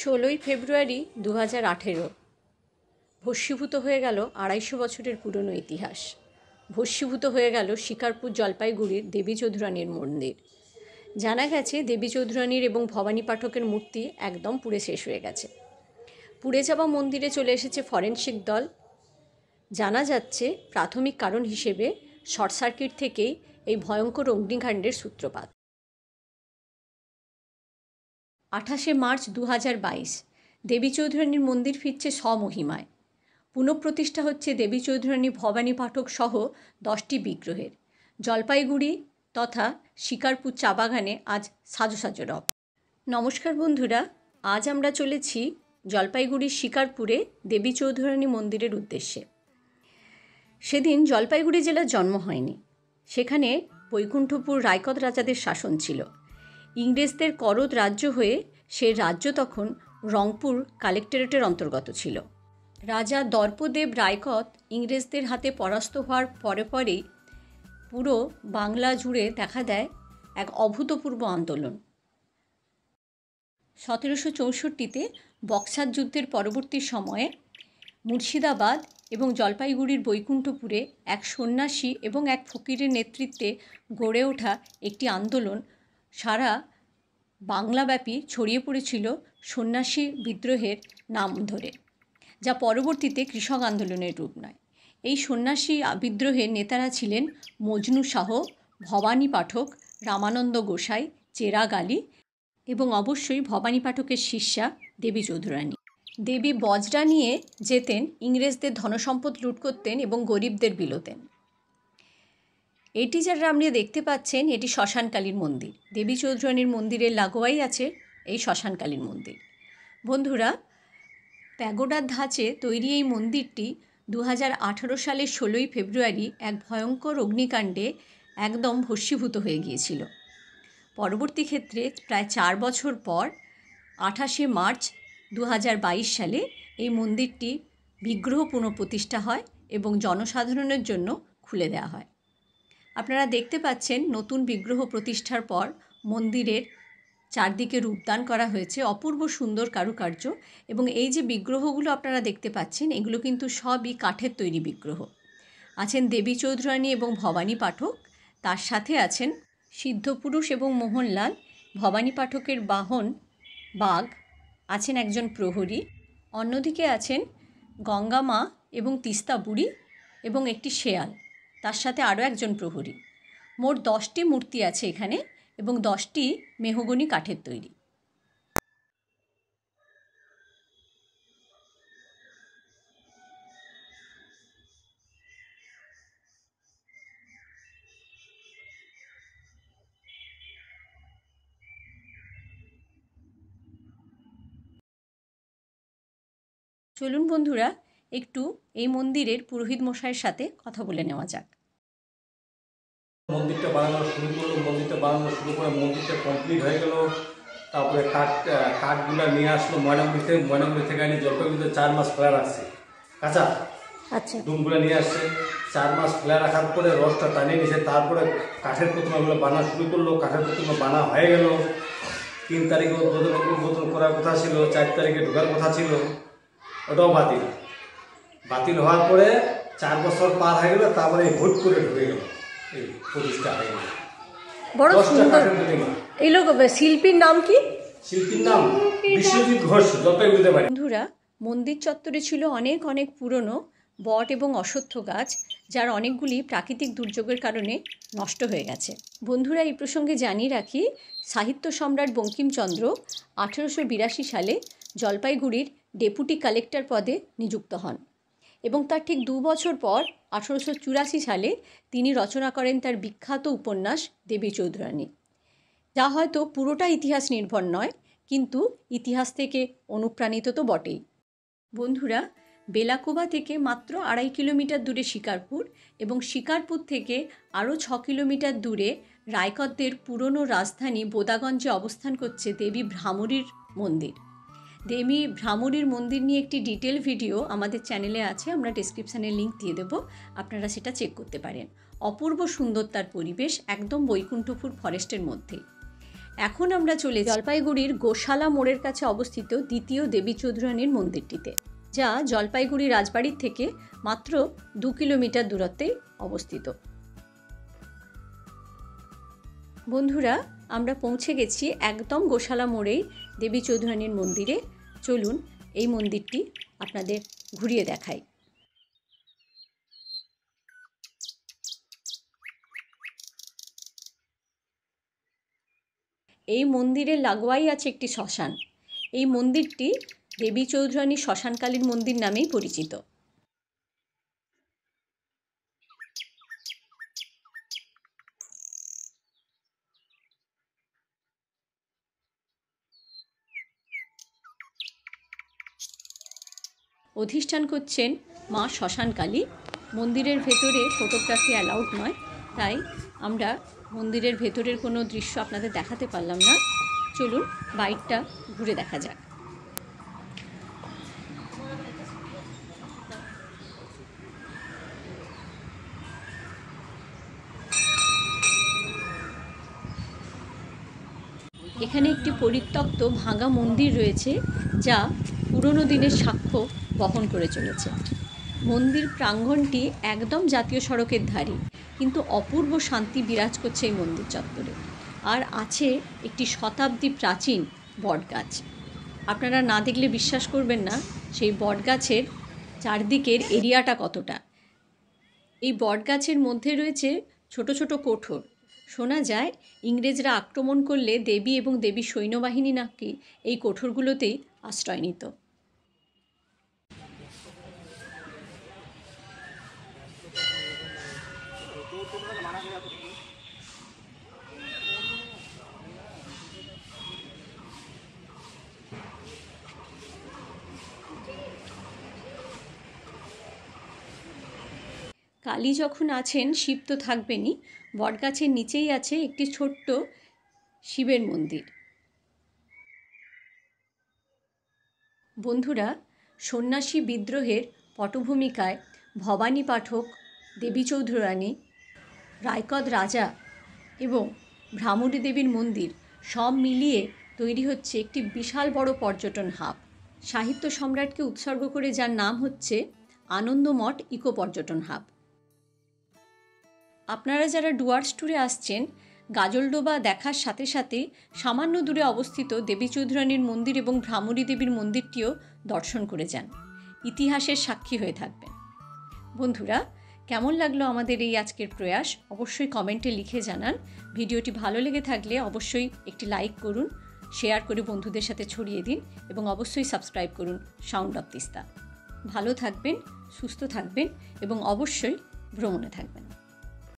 ষোলোই ফেব্রুয়ারি দু হাজার আঠেরো ভস্মীভূত হয়ে গেল আড়াইশো বছরের পুরনো ইতিহাস ভস্মীভূত হয়ে গেল শিকারপুর জলপাইগুড়ির দেবী চৌধুরানীর মন্দির জানা গেছে দেবী চৌধুরানীর এবং ভবানী পাঠকের মূর্তি একদম পুড়ে শেষ হয়ে গেছে পুড়ে যাওয়া মন্দিরে চলে এসেছে ফরেনসিক দল জানা যাচ্ছে প্রাথমিক কারণ হিসেবে শর্ট সার্কিট থেকেই এই ভয়ঙ্কর অগ্নিকাণ্ডের সূত্রপাত আঠাশে মার্চ দু বাইশ দেবী চৌধুরানীর মন্দির ফিরছে স্বমহিমায় পুনঃপ্রতিষ্ঠা হচ্ছে দেবী চৌধুরানী ভবানী পাঠক সহ দশটি বিগ্রহের জলপাইগুড়ি তথা শিকারপুর চা বাগানে আজ সাজো রব নমস্কার বন্ধুরা আজ আমরা চলেছি জলপাইগুড়ির শিকারপুরে দেবী চৌধুরানী মন্দিরের উদ্দেশ্যে সেদিন জলপাইগুড়ি জেলার জন্ম হয়নি সেখানে বৈকুণ্ঠপুর রায়কত রাজাদের শাসন ছিল ইংরেজদের করদ রাজ্য হয়ে সে রাজ্য তখন রংপুর কালেক্টরেটের অন্তর্গত ছিল রাজা দর্পদেব রায়কত ইংরেজদের হাতে পরাস্ত হওয়ার পরে পরেই পুরো বাংলা জুড়ে দেখা দেয় এক অভূতপূর্ব আন্দোলন সতেরোশো চৌষট্টিতে বক্সার যুদ্ধের পরবর্তী সময়ে মুর্শিদাবাদ এবং জলপাইগুড়ির বৈকুণ্ঠপুরে এক সন্ন্যাসী এবং এক ফকিরের নেতৃত্বে গড়ে ওঠা একটি আন্দোলন সারা বাংলাব্যাপী ছড়িয়ে পড়েছিল সন্ন্যাসী বিদ্রোহের নাম ধরে যা পরবর্তীতে কৃষক আন্দোলনের রূপ নয় এই সন্ন্যাসী বিদ্রোহের নেতারা ছিলেন মজনু শাহ ভবানী পাঠক রামানন্দ গোসাই চেরাগ আলী এবং অবশ্যই ভবানী পাঠকের শিষ্যা দেবী চৌধুরানী দেবী বজরা নিয়ে যেতেন ইংরেজদের ধনসম্পদ লুট করতেন এবং গরিবদের বিলোতেন এটি যারা আপনি দেখতে পাচ্ছেন এটি শ্মশানকালীর মন্দির দেবী চৌধুরানীর মন্দিরের লাগোয়াই আছে এই শ্মশানকালীর মন্দির বন্ধুরা প্যাগোডার ধাঁচে তৈরি এই মন্দিরটি দু হাজার সালের ষোলোই ফেব্রুয়ারি এক ভয়ঙ্কর অগ্নিকাণ্ডে একদম ভস্মীভূত হয়ে গিয়েছিল পরবর্তী ক্ষেত্রে প্রায় চার বছর পর আঠাশে মার্চ দু সালে এই মন্দিরটি বিগ্রহ পুনঃপ্রতিষ্ঠা হয় এবং জনসাধারণের জন্য খুলে দেওয়া হয় আপনারা দেখতে পাচ্ছেন নতুন বিগ্রহ প্রতিষ্ঠার পর মন্দিরের চারদিকে রূপদান করা হয়েছে অপূর্ব সুন্দর কারুকার্য এবং এই যে বিগ্রহগুলো আপনারা দেখতে পাচ্ছেন এগুলো কিন্তু সবই কাঠের তৈরি বিগ্রহ আছেন দেবী চৌধুরানী এবং ভবানী পাঠক তার সাথে আছেন সিদ্ধপুরুষ এবং মোহনলাল ভবানী পাঠকের বাহন বাঘ আছেন একজন প্রহরী অন্যদিকে আছেন গঙ্গামা এবং তিস্তা বুড়ি এবং একটি শেয়াল তার সাথে আরও একজন প্রহরী মোট দশটি মূর্তি আছে এখানে এবং দশটি মেহগনি কাঠের তৈরি চলুন বন্ধুরা একটু এই মন্দিরের পুরোহিত মশাইয়ের সাথে কথা বলে নেওয়া যাক মন্দিরটা বানানো শুরু করলো মন্দিরটা বানানো শুরু করে মন্দিরটা কমপ্লিট হয়ে গেল তারপরে কাঠ কাঠগুলো নিয়ে আসলো ময়নামুড়ি থেকে ময়নামুড়ি থেকে আনি জলপাইগুড়িতে চার মাস ফেলা রাখছে কাঁচা আচ্ছা, আচ্ছা। ডুমগুলো নিয়ে আসছে চার মাস ফেলা রাখার পরে রসটা টানিয়ে নিছে তারপরে কাঠের প্রতিমাগুলো বানা শুরু করলো কাঠের প্রতিমা বানা হয়ে গেল তিন তারিখে উদ্বোধন উদ্বোধন করার কথা ছিল চার তারিখে ঢোকার কথা ছিল ওটাও বাতিল বাতিল হওয়ার পরে চার বছর পার হয়ে গেল তারপরে ভোট করে ঢুকে গেল এই প্রতিষ্ঠা হয়ে গেল বড় সুন্দর এই লোক শিল্পীর নাম কি শিল্পীর নাম বিশ্বজিৎ ঘোষ যতই বুঝতে পারি বন্ধুরা মন্দির চত্বরে ছিল অনেক অনেক পুরনো বট এবং অসত্য গাছ যার অনেকগুলি প্রাকৃতিক দুর্যোগের কারণে নষ্ট হয়ে গেছে বন্ধুরা এই প্রসঙ্গে জানিয়ে রাখি সাহিত্য সম্রাট বঙ্কিমচন্দ্র আঠেরোশো বিরাশি সালে জলপাইগুড়ির ডেপুটি কালেক্টর পদে নিযুক্ত হন এবং তার ঠিক দু বছর পর আঠেরোশো চুরাশি সালে তিনি রচনা করেন তার বিখ্যাত উপন্যাস দেবী চৌধুরানী যা হয়তো পুরোটা ইতিহাস নির্ভর নয় কিন্তু ইতিহাস থেকে অনুপ্রাণিত তো বটেই বন্ধুরা বেলাকোবা থেকে মাত্র আড়াই কিলোমিটার দূরে শিকারপুর এবং শিকারপুর থেকে আরও ছ কিলোমিটার দূরে রায়কতদের পুরনো রাজধানী বোদাগঞ্জে অবস্থান করছে দেবী ভ্রামরীর মন্দির দেবী ভ্রামরীর মন্দির নিয়ে একটি ডিটেল ভিডিও আমাদের চ্যানেলে আছে আমরা ডিসক্রিপশানে লিঙ্ক দিয়ে দেবো আপনারা সেটা চেক করতে পারেন অপূর্ব সুন্দর তার পরিবেশ একদম বৈকুণ্ঠপুর ফরেস্টের মধ্যে এখন আমরা চলে জলপাইগুড়ির গোশালা মোড়ের কাছে অবস্থিত দ্বিতীয় দেবী চৌধুরানীর মন্দিরটিতে যা জলপাইগুড়ি রাজবাড়ির থেকে মাত্র দু কিলোমিটার দূরত্বে অবস্থিত বন্ধুরা আমরা পৌঁছে গেছি একদম গোশালা মোড়েই দেবী চৌধুরানীর মন্দিরে চলুন এই মন্দিরটি আপনাদের ঘুরিয়ে দেখাই এই মন্দিরের লাগোয়াই আছে একটি শ্মশান এই মন্দিরটি দেবী চৌধুরানী শ্মশানকালীর মন্দির নামেই পরিচিত অধিষ্ঠান করছেন মা শ্মশানকালী মন্দিরের ভেতরে ফটোগ্রাফি অ্যালাউড নয় তাই আমরা মন্দিরের ভেতরের কোনো দৃশ্য আপনাদের দেখাতে পারলাম না চলুন বাইকটা ঘুরে দেখা যাক এখানে একটি পরিত্যক্ত ভাঙা মন্দির রয়েছে যা পুরনো দিনের সাক্ষ্য বহন করে চলেছে মন্দির প্রাঙ্গণটি একদম জাতীয় সড়কের ধারে কিন্তু অপূর্ব শান্তি বিরাজ করছে এই মন্দির চত্বরে আর আছে একটি শতাব্দী প্রাচীন বটগাছ আপনারা না দেখলে বিশ্বাস করবেন না সেই বটগাছের চারদিকের এরিয়াটা কতটা এই বটগাছের মধ্যে রয়েছে ছোট ছোট কোঠর শোনা যায় ইংরেজরা আক্রমণ করলে দেবী এবং দেবী সৈন্যবাহিনী নাকি এই কোঠরগুলোতেই আশ্রয় নিত কালী যখন আছেন শিব তো থাকবেনই বটগাছের নিচেই আছে একটি ছোট্ট শিবের মন্দির বন্ধুরা সন্ন্যাসী বিদ্রোহের পটভূমিকায় ভবানী পাঠক দেবী চৌধুরানী রায়কদ রাজা এবং ভ্রামরী দেবীর মন্দির সব মিলিয়ে তৈরি হচ্ছে একটি বিশাল বড় পর্যটন হাব সাহিত্য সম্রাটকে উৎসর্গ করে যার নাম হচ্ছে আনন্দমঠ ইকো পর্যটন হাব আপনারা যারা ডুয়ার্স ট্যুরে আসছেন গাজলডোবা দেখার সাথে সাথে সামান্য দূরে অবস্থিত দেবী চৌধুরানীর মন্দির এবং ভ্রামরী দেবীর মন্দিরটিও দর্শন করে যান ইতিহাসের সাক্ষী হয়ে থাকবেন বন্ধুরা কেমন লাগলো আমাদের এই আজকের প্রয়াস অবশ্যই কমেন্টে লিখে জানান ভিডিওটি ভালো লেগে থাকলে অবশ্যই একটি লাইক করুন শেয়ার করে বন্ধুদের সাথে ছড়িয়ে দিন এবং অবশ্যই সাবস্ক্রাইব করুন সাউন্ড অফ তিস্তা ভালো থাকবেন সুস্থ থাকবেন এবং অবশ্যই ভ্রমণে থাকবেন